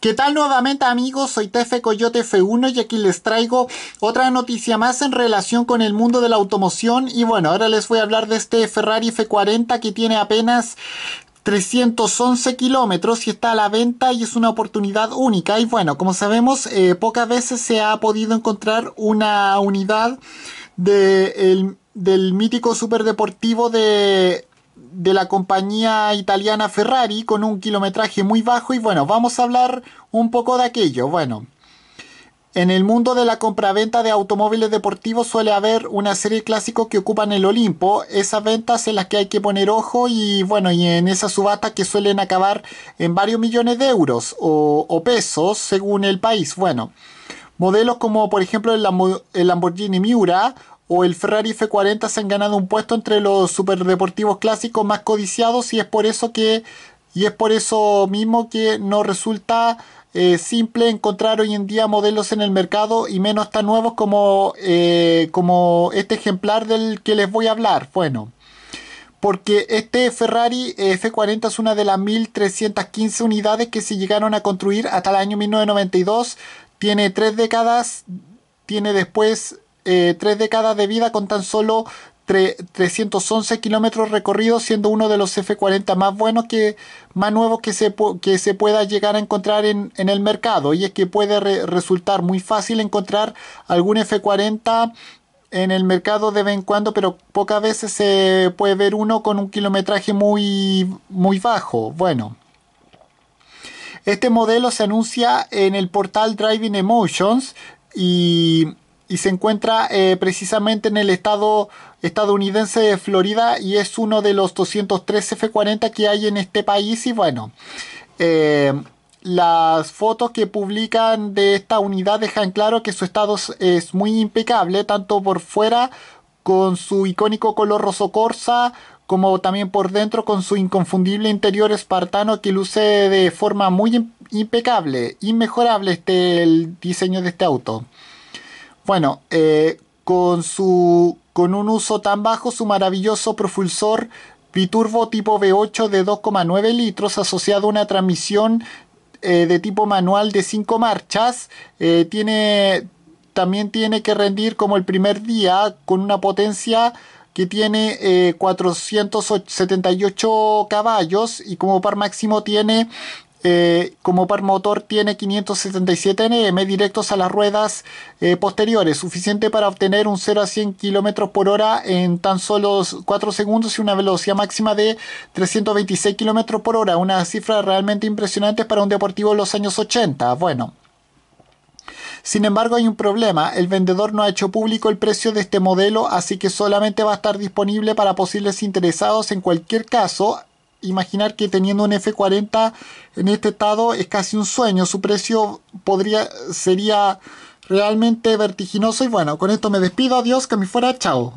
¿Qué tal nuevamente amigos? Soy Tefe Coyote F1 y aquí les traigo otra noticia más en relación con el mundo de la automoción y bueno, ahora les voy a hablar de este Ferrari F40 que tiene apenas 311 kilómetros y está a la venta y es una oportunidad única y bueno, como sabemos, eh, pocas veces se ha podido encontrar una unidad del mítico superdeportivo de de la compañía italiana Ferrari con un kilometraje muy bajo y bueno, vamos a hablar un poco de aquello. Bueno, en el mundo de la compraventa de automóviles deportivos suele haber una serie de clásicos que ocupan el Olimpo, esas ventas en las que hay que poner ojo y bueno, y en esas subastas que suelen acabar en varios millones de euros o pesos según el país. Bueno, modelos como por ejemplo el, Lamborghini Miura o el Ferrari F40 se han ganado un puesto entre los superdeportivos clásicos más codiciados y es por eso que y es por eso mismo que no resulta eh, simple encontrar hoy en día modelos en el mercado y menos tan nuevos como, eh, como este ejemplar del que les voy a hablar. Bueno, porque este Ferrari eh, F40 es una de las 1315 unidades que se llegaron a construir hasta el año 1992. Tiene tres décadas, tiene después eh, tres décadas de vida con tan solo 311 kilómetros recorridos, siendo uno de los F40 más buenos que más nuevos que se, que se pueda llegar a encontrar en, el mercado. Y es que puede resultar muy fácil encontrar algún F40 en el mercado de vez en cuando, pero pocas veces se puede ver uno con un kilometraje muy, muy bajo. Bueno. Este modelo se anuncia en el portal Driving Emotions y y se encuentra eh, precisamente en el estado estadounidense de Florida y es uno de los 203 F-40 que hay en este país y bueno, eh, las fotos que publican de esta unidad dejan claro que su estado es muy impecable, tanto por fuera con su icónico color corsa como también por dentro con su inconfundible interior espartano que luce de forma muy impecable, inmejorable este el diseño de este auto. Bueno, eh, con, su, con un uso tan bajo, su maravilloso propulsor biturbo tipo V8 de 2,9 litros asociado a una transmisión eh, de tipo manual de 5 marchas, eh, tiene, también tiene que rendir como el primer día con una potencia que tiene 478 caballos y como par máximo tiene eh, como par motor tiene 577 Nm directos a las ruedas eh, posteriores, suficiente para obtener un 0 a 100 km por hora en tan solo 4 segundos y una velocidad máxima de 326 km por hora, una cifra realmente impresionante para un deportivo de los años 80. Bueno. Sin embargo, hay un problema. El vendedor no ha hecho público el precio de este modelo, así que solamente va a estar disponible para posibles interesados. En cualquier caso, imaginar que teniendo un F40 en este estado es casi un sueño. Su precio podría, sería realmente vertiginoso. Y bueno, con esto me despido. Adiós, que me fuera. Chao.